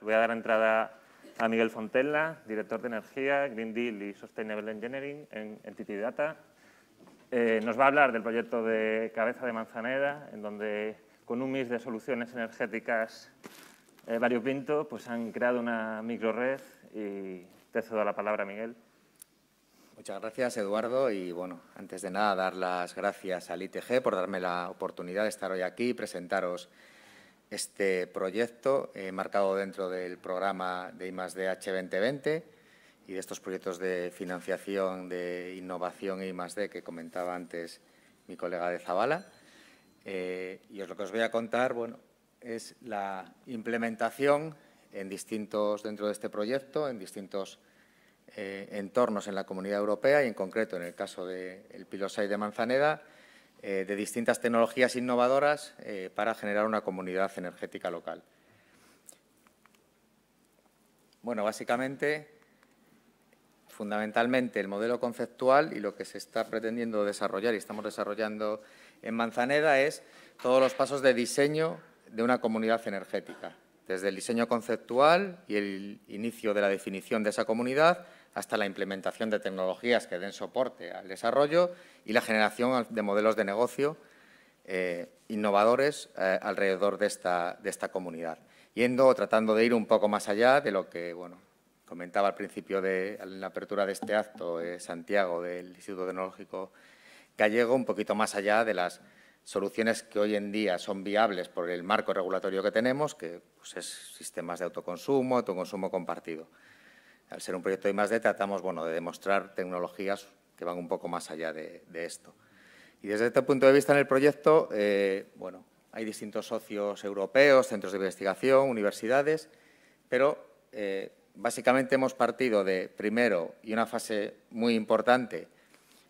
voy a dar entrada a Miguel Fontella, director de Energía, Green Deal y Sustainable Engineering en Entity Data. Eh, nos va a hablar del proyecto de Cabeza de Manzaneda, en donde con un mix de soluciones energéticas eh, variopinto pues han creado una microred y te cedo la palabra, Miguel. Muchas gracias, Eduardo. Y bueno, antes de nada, dar las gracias al ITG por darme la oportunidad de estar hoy aquí y presentaros este proyecto eh, marcado dentro del programa de D, H2020 y de estos proyectos de financiación de innovación I+, I+D que comentaba antes mi colega de Zabala. Eh, y lo que os voy a contar bueno, es la implementación en distintos, dentro de este proyecto, en distintos eh, entornos en la Comunidad Europea y en concreto en el caso del de Pilosai de Manzaneda, eh, de distintas tecnologías innovadoras eh, para generar una comunidad energética local. Bueno, básicamente, fundamentalmente, el modelo conceptual y lo que se está pretendiendo desarrollar y estamos desarrollando en Manzaneda es todos los pasos de diseño de una comunidad energética, desde el diseño conceptual y el inicio de la definición de esa comunidad hasta la implementación de tecnologías que den soporte al desarrollo y la generación de modelos de negocio eh, innovadores eh, alrededor de esta, comunidad. Yendo o tratando de ir un poco más allá de lo que comentaba al principio de la apertura de este acto Santiago del Instituto Tecnológico Gallego, un poquito más allá de las soluciones que hoy en día son viables por el marco regulatorio que tenemos, que pues, es sistemas de autoconsumo, autoconsumo compartido. Al ser un proyecto de I+.D. tratamos bueno, de demostrar tecnologías que van un poco más allá de, esto. Y desde este punto de vista en el proyecto, eh, bueno, hay distintos socios europeos, centros de investigación, universidades, pero eh, básicamente hemos partido de, primero, y una fase muy importante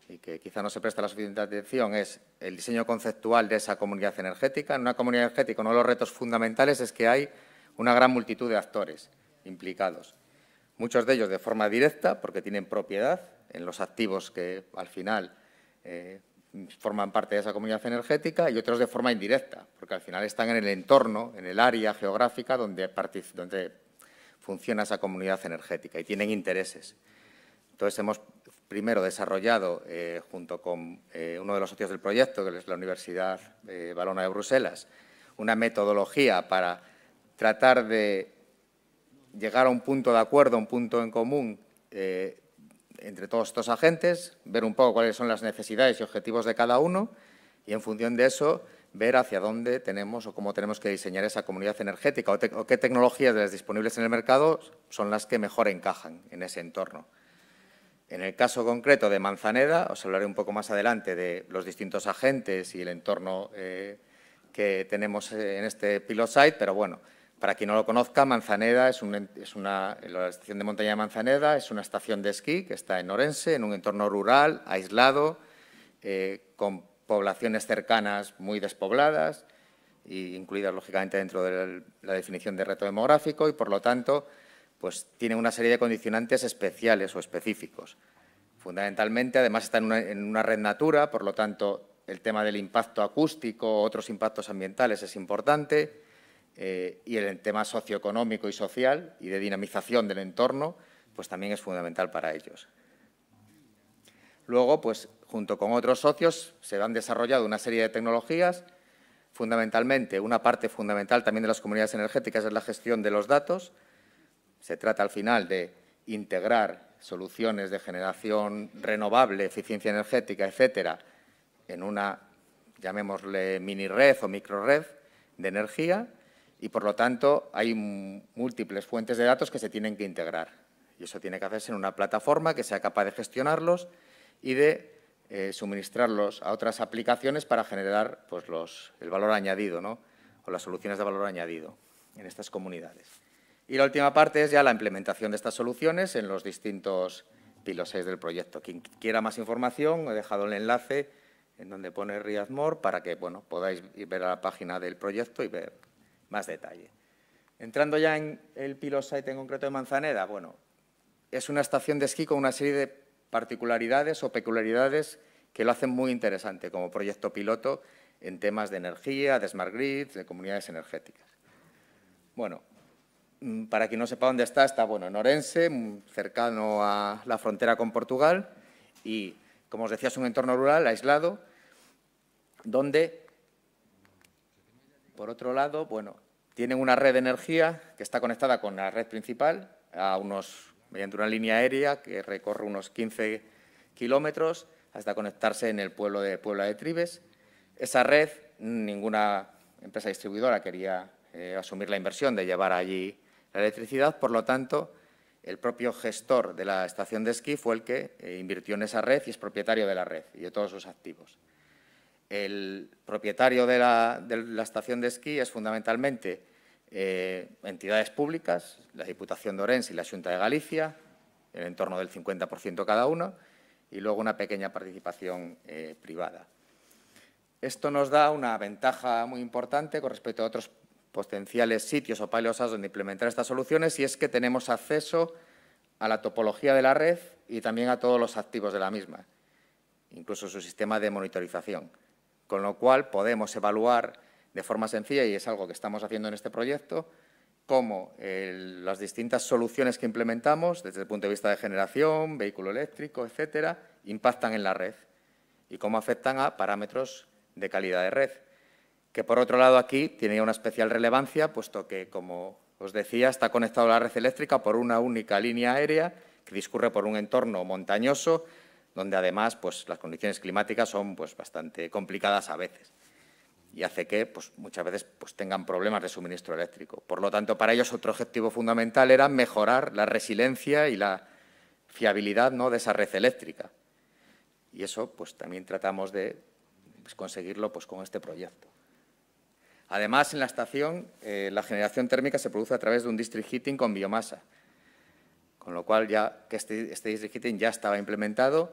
y que quizá no se presta la suficiente atención, es el diseño conceptual de esa comunidad energética. En una comunidad energética uno de los retos fundamentales es que hay una gran multitud de actores implicados muchos de ellos de forma directa porque tienen propiedad en los activos que al final eh, forman parte de esa comunidad energética y otros de forma indirecta, porque al final están en el entorno, en el área geográfica donde, funciona esa comunidad energética y tienen intereses. Entonces, hemos primero desarrollado, eh, junto con eh, uno de los socios del proyecto, que es la Universidad Balona de Bruselas, una metodología para tratar de llegar a un punto de acuerdo, un punto en común eh, entre todos estos agentes, ver un poco cuáles son las necesidades y objetivos de cada uno y en función de eso ver hacia dónde tenemos o cómo tenemos que diseñar esa comunidad energética o, qué tecnologías de las disponibles en el mercado son las que mejor encajan en ese entorno. En el caso concreto de Manzaneda, os hablaré un poco más adelante de los distintos agentes y el entorno eh, que tenemos eh, en este pilot site, pero bueno, para quien no lo conozca, Manzaneda es, es una, la estación de montaña de Manzaneda es una estación de esquí que está en Orense, en un entorno rural, aislado, eh, con poblaciones cercanas muy despobladas, y incluidas lógicamente dentro de la definición de reto demográfico y por lo tanto pues tiene una serie de condicionantes especiales o específicos. Fundamentalmente, además está en una, red natura, por lo tanto el tema del impacto acústico, otros impactos ambientales es importante. Eh, y el tema socioeconómico y social y de dinamización del entorno, pues también es fundamental para ellos. Luego, pues junto con otros socios, se han desarrollado una serie de tecnologías, fundamentalmente, una parte fundamental también de las comunidades energéticas es la gestión de los datos. Se trata al final de integrar soluciones de generación renovable, eficiencia energética, etcétera, en una, llamémosle mini red o micro de energía y por lo tanto hay múltiples fuentes de datos que se tienen que integrar. Y eso tiene que hacerse en una plataforma que sea capaz de gestionarlos y de eh, suministrarlos a otras aplicaciones para generar pues, el valor añadido ¿no? o las soluciones de valor añadido en estas comunidades. Y la última parte es ya la implementación de estas soluciones en los distintos pilos 6 del proyecto. Quien quiera más información, he dejado el enlace en donde pone Riazmor para que bueno, podáis ir a la página del proyecto y ver más detalle. Entrando ya en el site en concreto de Manzaneda, bueno, es una estación de esquí con una serie de particularidades o peculiaridades que lo hacen muy interesante como proyecto piloto en temas de energía, de smart grid, de comunidades energéticas. Bueno, mm, para quien no sepa dónde está, está bueno, en Orense, mm, cercano a la frontera con Portugal y, como os decía, es un entorno rural aislado donde por otro lado, bueno, tienen una red de energía que está conectada con la red principal a unos, mediante una línea aérea que recorre unos 15 kilómetros hasta conectarse en el pueblo de Puebla de Tribes. Esa red, ninguna empresa distribuidora quería eh, asumir la inversión de llevar allí la electricidad, por lo tanto, el propio gestor de la estación de esquí fue el que eh, invirtió en esa red y es propietario de la red y de todos sus activos el propietario de la, estación de esquí es fundamentalmente eh, entidades públicas, la Diputación de Orense y la Junta de Galicia, en torno del 50% cada uno, y luego una pequeña participación eh, privada. Esto nos da una ventaja muy importante con respecto a otros potenciales sitios o paliosas donde implementar estas soluciones y es que tenemos acceso a la topología de la red y también a todos los activos de la misma, incluso su sistema de monitorización con lo cual podemos evaluar de forma sencilla, y es algo que estamos haciendo en este proyecto, cómo eh, las distintas soluciones que implementamos desde el punto de vista de generación, vehículo eléctrico, etcétera, impactan en la red y cómo afectan a parámetros de calidad de red, que por otro lado aquí tiene una especial relevancia, puesto que, como os decía, está conectado a la red eléctrica por una única línea aérea que discurre por un entorno montañoso donde además pues, las condiciones climáticas son pues, bastante complicadas a veces y hace que pues, muchas veces tengan problemas de suministro eléctrico. Por lo tanto, para ellos otro objetivo fundamental era mejorar la resiliencia y la fiabilidad de esa red eléctrica. Y eso pues, también tratamos de conseguirlo con este proyecto. Además, en la estación, eh, la generación térmica se produce a través de un district heating con biomasa, con lo cual, ya que este, este, district heating ya estaba implementado,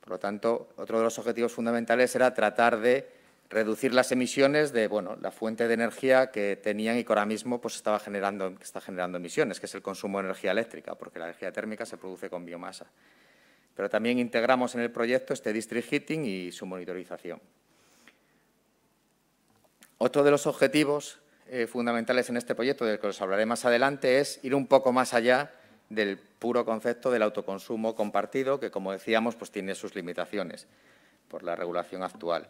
por lo tanto, otro de los objetivos fundamentales era tratar de reducir las emisiones de bueno, la fuente de energía que tenían y que ahora mismo pues, estaba generando, está generando emisiones, que es el consumo de energía eléctrica, porque la energía térmica se produce con biomasa. Pero también integramos en el proyecto este district heating y su monitorización. Otro de los objetivos eh, fundamentales en este proyecto, del que os hablaré más adelante, es ir un poco más allá del puro concepto del autoconsumo compartido, que como decíamos, pues tiene sus limitaciones por la regulación actual.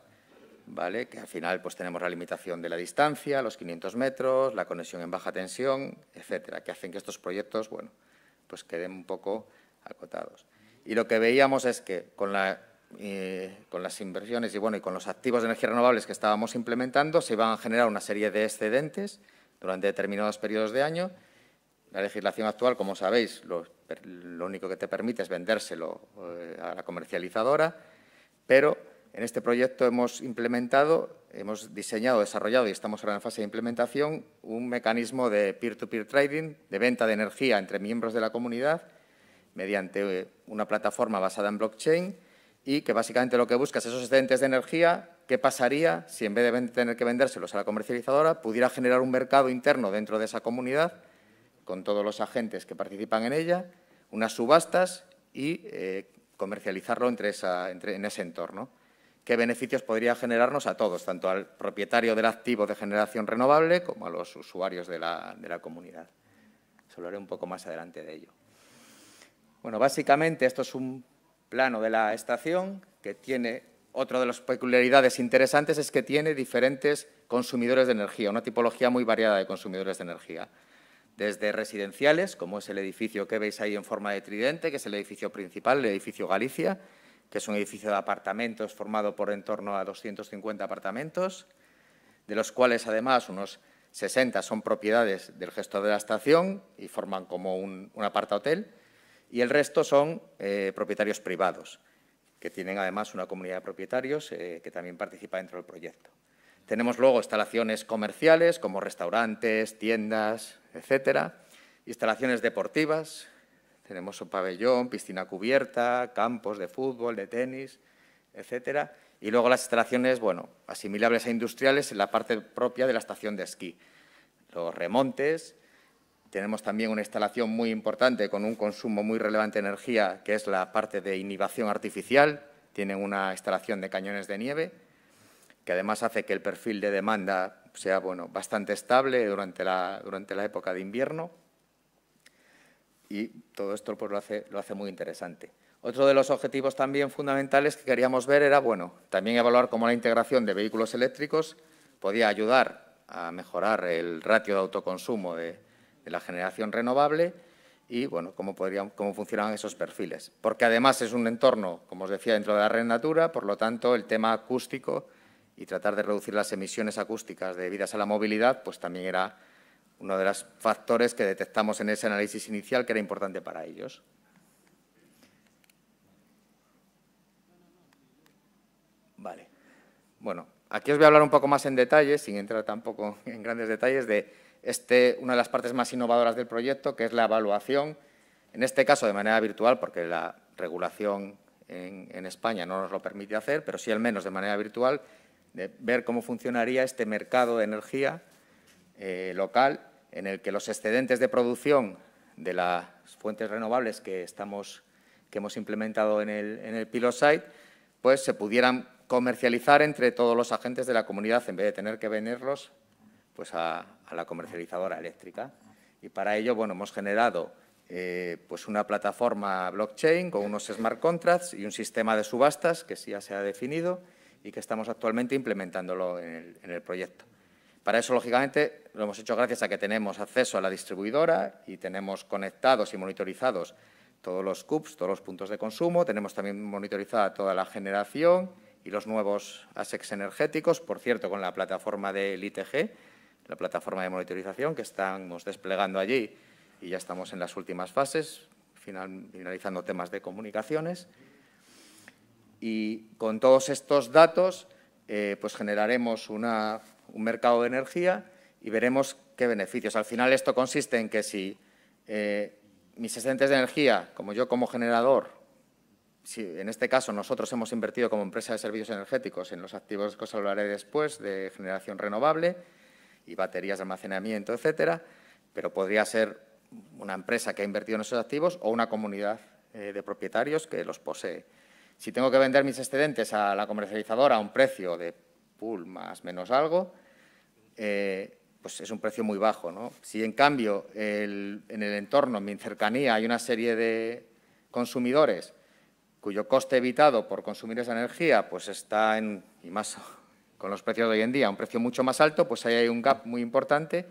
¿Vale? que al final pues, tenemos la limitación de la distancia, los 500 metros, la conexión en baja tensión, etcétera, que hacen que estos proyectos bueno, pues queden un poco acotados. Y lo que veíamos es que con, eh, las inversiones y, bueno, y con los activos de energía renovables que estábamos implementando se iban a generar una serie de excedentes durante determinados periodos de año la legislación actual, como sabéis, lo, único que te permite es vendérselo eh, a la comercializadora, pero en este proyecto hemos implementado, hemos diseñado, desarrollado y estamos ahora en fase de implementación un mecanismo de peer-to-peer trading, de venta de energía entre miembros de la comunidad mediante eh, una plataforma basada en blockchain y que básicamente lo que busca es esos excedentes de energía, qué pasaría si en vez de tener que vendérselos a la comercializadora pudiera generar un mercado interno dentro de esa comunidad con todos los agentes que participan en ella, unas subastas y eh, comercializarlo en ese entorno. ¿Qué beneficios podría generarnos a todos, tanto al propietario del activo de generación renovable como a los usuarios de la, comunidad? Os hablaré un poco más adelante de ello. Bueno, básicamente esto es un plano de la estación que tiene, otra de las peculiaridades interesantes es que tiene diferentes consumidores de energía, una tipología muy variada de consumidores de energía desde residenciales, como es el edificio que veis ahí en forma de tridente, que es el edificio principal, el edificio Galicia, que es un edificio de apartamentos formado por en torno a 250 apartamentos, de los cuales además unos 60 son propiedades del gestor de la estación y forman como un, aparta hotel, y el resto son eh, propietarios privados, que tienen además una comunidad de propietarios eh, que también participa dentro del proyecto. Tenemos luego instalaciones comerciales como restaurantes, tiendas, etcétera. Instalaciones deportivas, tenemos un pabellón, piscina cubierta, campos de fútbol, de tenis, etcétera. Y luego las instalaciones, bueno, asimilables a e industriales en la parte propia de la estación de esquí. Los remontes, tenemos también una instalación muy importante con un consumo muy relevante de energía, que es la parte de inhibición artificial. Tienen una instalación de cañones de nieve, que además hace que el perfil de demanda sea bueno, bastante estable durante la, durante la época de invierno y todo esto pues lo, hace, lo hace muy interesante. Otro de los objetivos también fundamentales que queríamos ver era, bueno, también evaluar cómo la integración de vehículos eléctricos podía ayudar a mejorar el ratio de autoconsumo de, la generación renovable y, bueno, cómo, cómo funcionaban esos perfiles. Porque además es un entorno, como os decía, dentro de la red natura, por lo tanto, el tema acústico y tratar de reducir las emisiones acústicas debidas a la movilidad, pues también era uno de los factores que detectamos en ese análisis inicial que era importante para ellos. Vale. Bueno, aquí os voy a hablar un poco más en detalle, sin entrar tampoco en grandes detalles, de este, una de las partes más innovadoras del proyecto, que es la evaluación, en este caso de manera virtual, porque la regulación en, en España no nos lo permite hacer, pero sí al menos de manera virtual, de ver cómo funcionaría este mercado de energía eh, local en el que los excedentes de producción de las fuentes renovables que, que hemos implementado en el, en site pues se pudieran comercializar entre todos los agentes de la comunidad en vez de tener que venderlos pues a, la comercializadora eléctrica. Y para ello bueno, hemos generado eh, pues una plataforma blockchain con unos smart contracts y un sistema de subastas que ya se ha definido y que estamos actualmente implementándolo en el, proyecto. Para eso, lógicamente, lo hemos hecho gracias a que tenemos acceso a la distribuidora y tenemos conectados y monitorizados todos los CUPs, todos los puntos de consumo. Tenemos también monitorizada toda la generación y los nuevos ASEX energéticos, por cierto, con la plataforma del ITG, la plataforma de monitorización que estamos desplegando allí y ya estamos en las últimas fases, finalizando temas de comunicaciones. Y con todos estos datos, eh, pues generaremos un mercado de energía y veremos qué beneficios. Al final esto consiste en que si eh, mis excedentes de energía, como yo como generador, si en este caso nosotros hemos invertido como empresa de servicios energéticos en los activos que os hablaré después de generación renovable y baterías de almacenamiento, etcétera, pero podría ser una empresa que ha invertido en esos activos o una comunidad eh, de propietarios que los posee. Si tengo que vender mis excedentes a la comercializadora a un precio de pool más menos algo, eh, pues es un precio muy bajo. Si en cambio en el entorno, en mi cercanía, hay una serie de consumidores cuyo coste evitado por consumir esa energía pues está en, y más con los precios de hoy en día, un precio mucho más alto, pues ahí hay un gap muy importante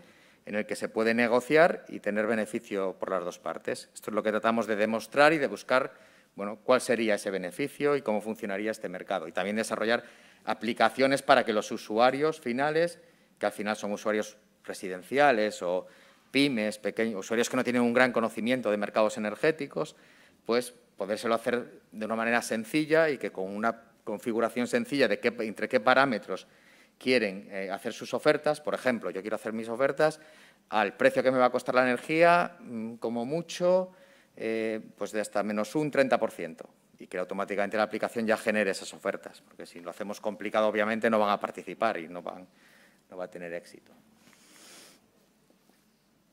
en el que se puede negociar y tener beneficio por las dos partes. Esto es lo que tratamos de demostrar y de buscar bueno, cuál sería ese beneficio y cómo funcionaría este mercado. Y también desarrollar aplicaciones para que los usuarios finales, que al final son usuarios residenciales o pymes, pequeños, usuarios que no tienen un gran conocimiento de mercados energéticos, pues podérselo hacer de una manera sencilla y que con una configuración sencilla de entre qué parámetros quieren eh, hacer sus ofertas. Por ejemplo, yo quiero hacer mis ofertas al precio que me va a costar la energía, mm, como mucho, eh, pues de hasta menos un 30% y que automáticamente la aplicación ya genere esas ofertas, porque si lo hacemos complicado, obviamente no van a participar y no, van, no va a tener éxito.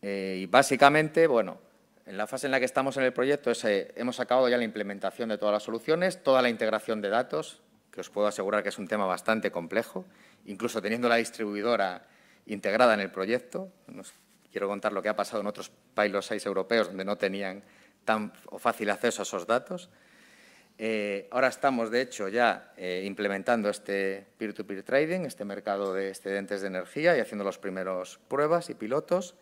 Eh, y básicamente, bueno, en la fase en la que estamos en el proyecto eh, hemos acabado ya la implementación de todas las soluciones, toda la integración de datos, que os puedo asegurar que es un tema bastante complejo, incluso teniendo la distribuidora integrada en el proyecto. Nos quiero contar lo que ha pasado en otros Pilot 6 europeos donde no tenían tan o fácil acceso a esos datos. Eh, ahora estamos, de hecho, ya eh, implementando este peer-to-peer trading, este mercado de excedentes de energía y haciendo las primeras pruebas y pilotos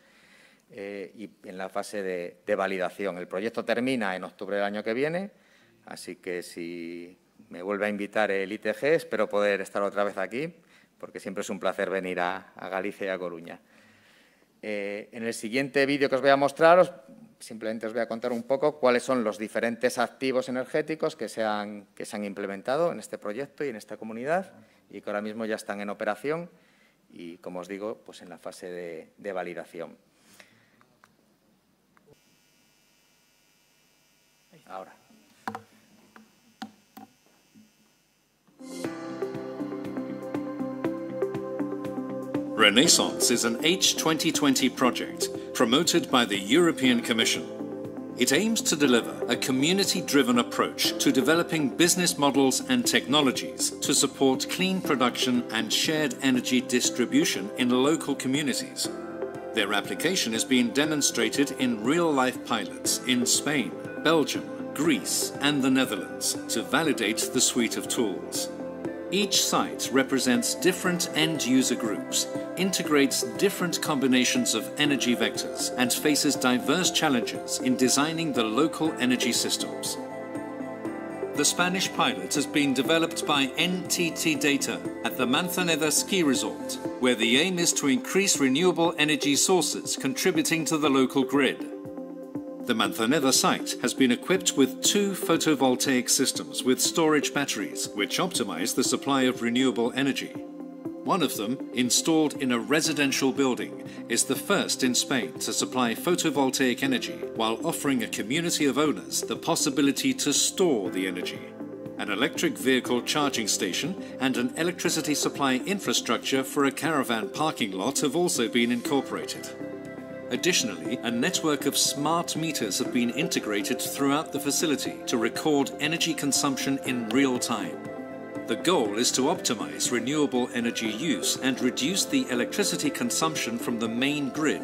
eh, y en la fase de, validación. El proyecto termina en octubre del año que viene, así que si me vuelve a invitar el ITG, espero poder estar otra vez aquí, porque siempre es un placer venir a, Galicia y a Coruña. en el siguiente vídeo que os voy a mostrar, os simplemente os voy a contar un poco cuáles son los diferentes activos energéticos que se han, que se han implementado en este proyecto y en esta comunidad y que ahora mismo ya están en operación y, como os digo, pues en la fase de, de validación. Ahora. Renaissance is an H2020 project promoted by the European Commission. It aims to deliver a community-driven approach to developing business models and technologies to support clean production and shared energy distribution in local communities. Their application is being demonstrated in real-life pilots in Spain, Belgium, Greece and the Netherlands to validate the suite of tools. Each site represents different end-user groups, integrates different combinations of energy vectors, and faces diverse challenges in designing the local energy systems. The Spanish pilot has been developed by NTT Data at the Manzaneda Ski Resort, where the aim is to increase renewable energy sources contributing to the local grid. The Manzaneda site has been equipped with two photovoltaic systems with storage batteries, which optimize the supply of renewable energy. One of them, installed in a residential building, is the first in Spain to supply photovoltaic energy while offering a community of owners the possibility to store the energy. An electric vehicle charging station and an electricity supply infrastructure for a caravan parking lot have also been incorporated. Additionally, a network of smart meters have been integrated throughout the facility to record energy consumption in real time. The goal is to optimize renewable energy use and reduce the electricity consumption from the main grid,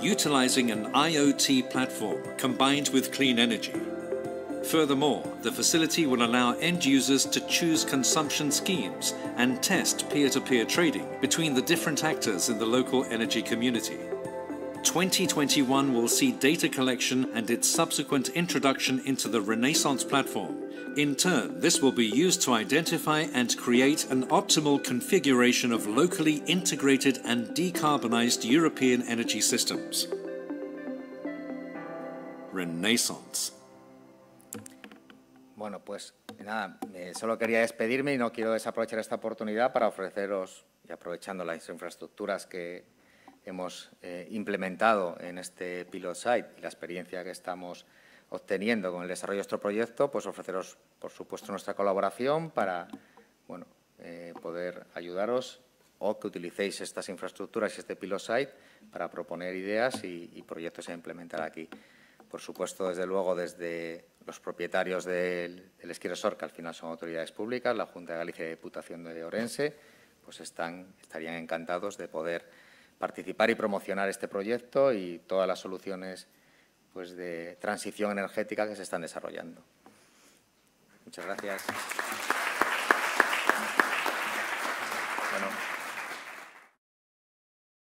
utilizing an IoT platform combined with clean energy. Furthermore, the facility will allow end users to choose consumption schemes and test peer-to-peer -peer trading between the different actors in the local energy community. 2021 will see data collection and its subsequent introduction into the Renaissance platform. In turn, this will be used to identify and create an optimal configuration of locally integrated and decarbonized European energy systems. Renaissance. Bueno, pues nada, eh, solo quería despedirme y no quiero desaprovechar esta oportunidad para ofreceros, y aprovechando las infraestructuras que hemos eh, implementado en este pilot site y la experiencia que estamos obteniendo con el desarrollo de nuestro proyecto, pues ofreceros, por supuesto, nuestra colaboración para bueno, eh, poder ayudaros o que utilicéis estas infraestructuras y este pilot site para proponer ideas y, proyectos a implementar aquí. Por supuesto, desde luego, desde los propietarios del, del Esquí Resort, que al final son autoridades públicas, la Junta de Galicia y Diputación de Orense, pues están, estarían encantados de poder participar y promocionar este proyecto y todas las soluciones pues, de transición energética que se están desarrollando. Muchas gracias.